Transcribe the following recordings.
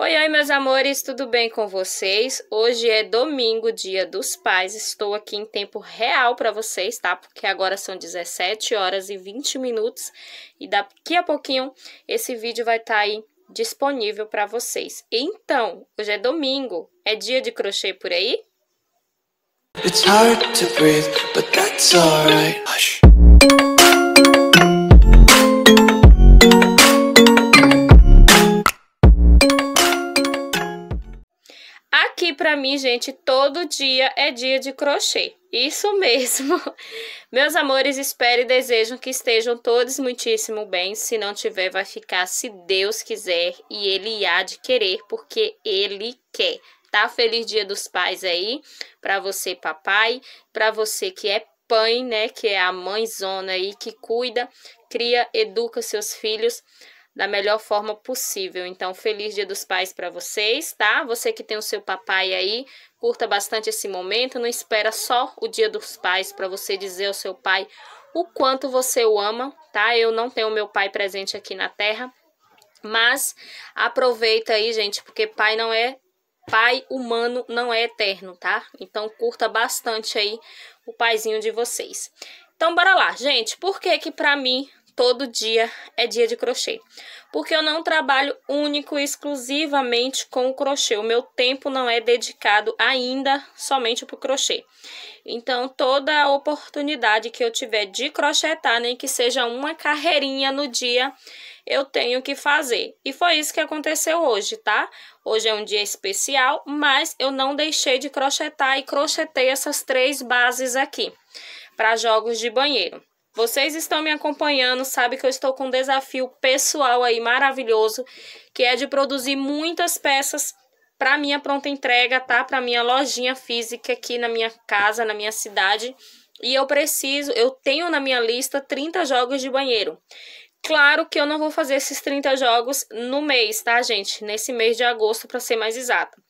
Oi, oi, meus amores, tudo bem com vocês? Hoje é domingo, dia dos pais. Estou aqui em tempo real para vocês, tá? Porque agora são 17 horas e 20 minutos e daqui a pouquinho esse vídeo vai estar tá aí disponível para vocês. Então, hoje é domingo, é dia de crochê por aí? It's hard to breathe, but that's mim, gente, todo dia é dia de crochê. Isso mesmo. Meus amores, espero e desejo que estejam todos muitíssimo bem. Se não tiver, vai ficar se Deus quiser e ele há de querer, porque ele quer. Tá feliz Dia dos Pais aí para você, papai, para você que é pai, né, que é a mãezona aí que cuida, cria, educa seus filhos da melhor forma possível. Então, feliz Dia dos Pais para vocês, tá? Você que tem o seu papai aí, curta bastante esse momento, não espera só o Dia dos Pais para você dizer ao seu pai o quanto você o ama, tá? Eu não tenho meu pai presente aqui na terra, mas aproveita aí, gente, porque pai não é pai humano não é eterno, tá? Então curta bastante aí o paizinho de vocês. Então bora lá, gente. Por que que para mim todo dia é dia de crochê. Porque eu não trabalho único e exclusivamente com o crochê. O meu tempo não é dedicado ainda somente para o crochê. Então, toda oportunidade que eu tiver de crochetar, nem que seja uma carreirinha no dia, eu tenho que fazer. E foi isso que aconteceu hoje, tá? Hoje é um dia especial, mas eu não deixei de crochetar e crochetei essas três bases aqui para jogos de banheiro. Vocês estão me acompanhando, sabe que eu estou com um desafio pessoal aí maravilhoso, que é de produzir muitas peças para minha pronta entrega, tá? Para minha lojinha física aqui na minha casa, na minha cidade. E eu preciso, eu tenho na minha lista 30 jogos de banheiro. Claro que eu não vou fazer esses 30 jogos no mês, tá, gente? Nesse mês de agosto, para ser mais exata.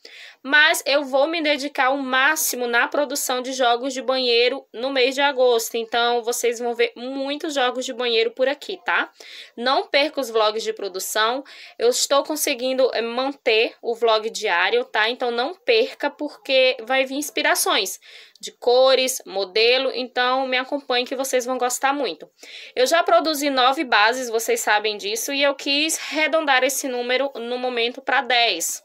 Mas eu vou me dedicar o máximo na produção de jogos de banheiro no mês de agosto. Então, vocês vão ver muitos jogos de banheiro por aqui, tá? Não perca os vlogs de produção. Eu estou conseguindo eh, manter o vlog diário, tá? Então, não perca, porque vai vir inspirações de cores, modelo, então me acompanhe que vocês vão gostar muito. Eu já produzi nove bases, vocês sabem disso, e eu quis arredondar esse número no momento para 10.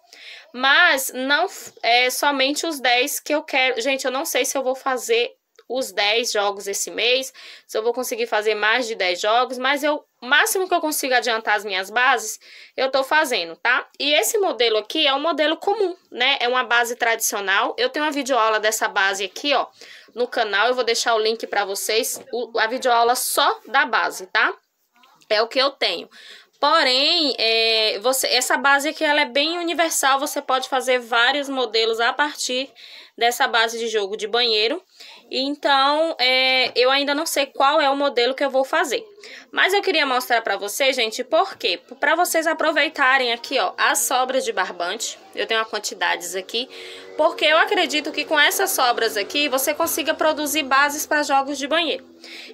Mas não é somente os 10 que eu quero. Gente, eu não sei se eu vou fazer os 10 jogos esse mês, se eu vou conseguir fazer mais de 10 jogos, mas eu o máximo que eu consigo adiantar as minhas bases, eu tô fazendo, tá? E esse modelo aqui é um modelo comum, né? É uma base tradicional. Eu tenho uma videoaula dessa base aqui, ó, no canal. Eu vou deixar o link para vocês, o, a videoaula só da base, tá? É o que eu tenho. Porém, é, você, essa base aqui ela é bem universal, você pode fazer vários modelos a partir dessa base de jogo de banheiro. Então, é, eu ainda não sei qual é o modelo que eu vou fazer. Mas eu queria mostrar para vocês, gente, por quê? Para vocês aproveitarem aqui, ó, as sobras de barbante. Eu tenho quantidades aqui, porque eu acredito que com essas sobras aqui você consiga produzir bases para jogos de banheiro.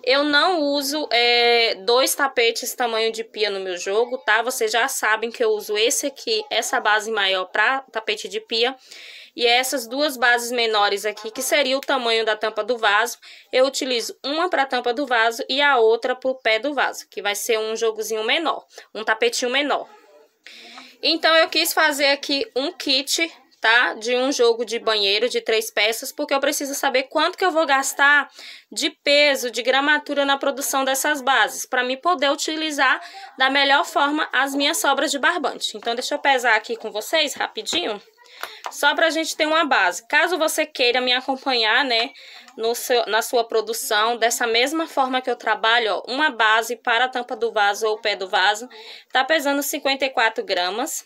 Eu não uso é, dois tapetes tamanho de pia no meu jogo, tá? Vocês já sabem que eu uso esse aqui, essa base maior para tapete de pia. E essas duas bases menores aqui, que seria o tamanho da tampa do vaso, eu utilizo uma para a tampa do vaso e a outra para o pé do vaso, que vai ser um jogozinho menor, um tapetinho menor. Então, eu quis fazer aqui um kit tá? De um jogo de banheiro de três peças, porque eu preciso saber quanto que eu vou gastar de peso, de gramatura na produção dessas bases, para mim poder utilizar da melhor forma as minhas sobras de barbante. Então, deixa eu pesar aqui com vocês rapidinho. Só para a gente ter uma base. Caso você queira me acompanhar, né, no seu, na sua produção, dessa mesma forma que eu trabalho, ó, uma base para a tampa do vaso ou o pé do vaso, tá pesando 54 gramas.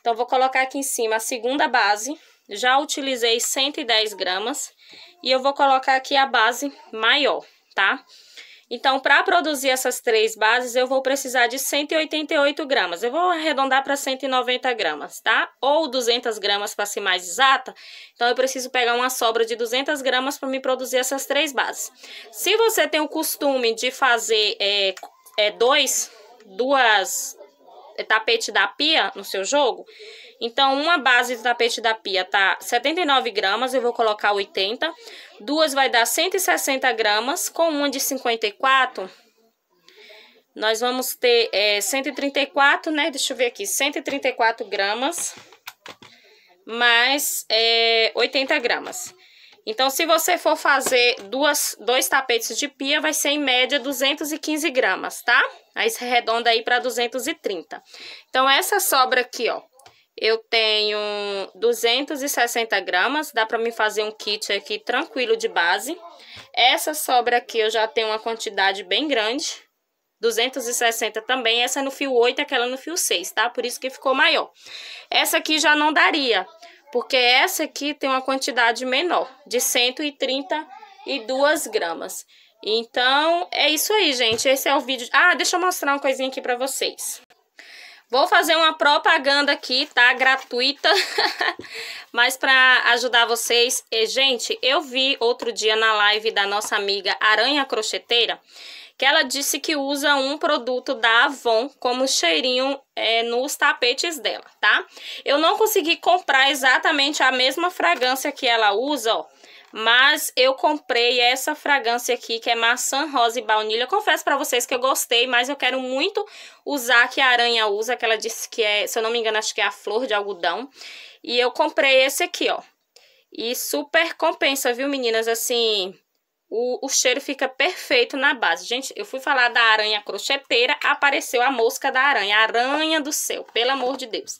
Então, vou colocar aqui em cima a segunda base, já utilizei 110 gramas, e eu vou colocar aqui a base maior, tá? Tá? Então, para produzir essas três bases, eu vou precisar de 188 gramas. Eu vou arredondar para 190 gramas, tá? Ou 200 gramas para ser mais exata. Então, eu preciso pegar uma sobra de 200 gramas para me produzir essas três bases. Se você tem o costume de fazer é, é dois, duas é tapete da pia no seu jogo. Então, uma base de tapete da pia tá 79 gramas, eu vou colocar 80. Duas vai dar 160 gramas, com uma de 54, nós vamos ter é, 134, né? Deixa eu ver aqui, 134 gramas mais é, 80 gramas. Então, se você for fazer duas, dois tapetes de pia, vai ser em média 215 gramas, tá? Aí se arredonda aí para 230. Então, essa sobra aqui, ó, eu tenho 260 gramas, dá para mim fazer um kit aqui tranquilo de base. Essa sobra aqui eu já tenho uma quantidade bem grande, 260 também, essa é no fio 8, aquela no fio 6, tá? Por isso que ficou maior. Essa aqui já não daria, porque essa aqui tem uma quantidade menor, de 132 gramas. Então, é isso aí, gente. Esse é o vídeo. Ah, deixa eu mostrar uma coisinha aqui pra vocês. Vou fazer uma propaganda aqui, tá? Gratuita, mas para ajudar vocês. E, gente, eu vi outro dia na live da nossa amiga Aranha Crocheteira que ela disse que usa um produto da Avon como cheirinho é, nos tapetes dela, tá? Eu não consegui comprar exatamente a mesma fragrância que ela usa, ó, mas eu comprei essa fragrância aqui, que é maçã, rosa e baunilha. confesso pra vocês que eu gostei, mas eu quero muito usar que a aranha usa, que ela disse que é, se eu não me engano, acho que é a flor de algodão. E eu comprei esse aqui, ó. E super compensa, viu, meninas? Assim, o, o cheiro fica perfeito na base. Gente, eu fui falar da aranha crocheteira, apareceu a mosca da aranha, aranha do céu, pelo amor de Deus.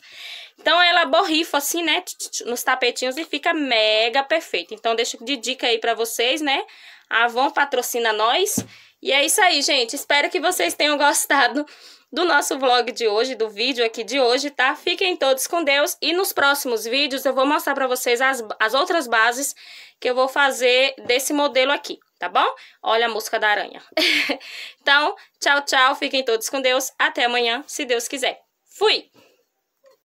Então, ela borrifa assim, né, nos tapetinhos e fica mega perfeito. Então, deixo de dica aí pra vocês, né? A Avon patrocina nós. E é isso aí, gente. Espero que vocês tenham gostado do nosso vlog de hoje, do vídeo aqui de hoje, tá? Fiquem todos com Deus e nos próximos vídeos eu vou mostrar pra vocês as, as outras bases que eu vou fazer desse modelo aqui, tá bom? Olha a música da aranha. então, tchau, tchau, fiquem todos com Deus, até amanhã, se Deus quiser. Fui!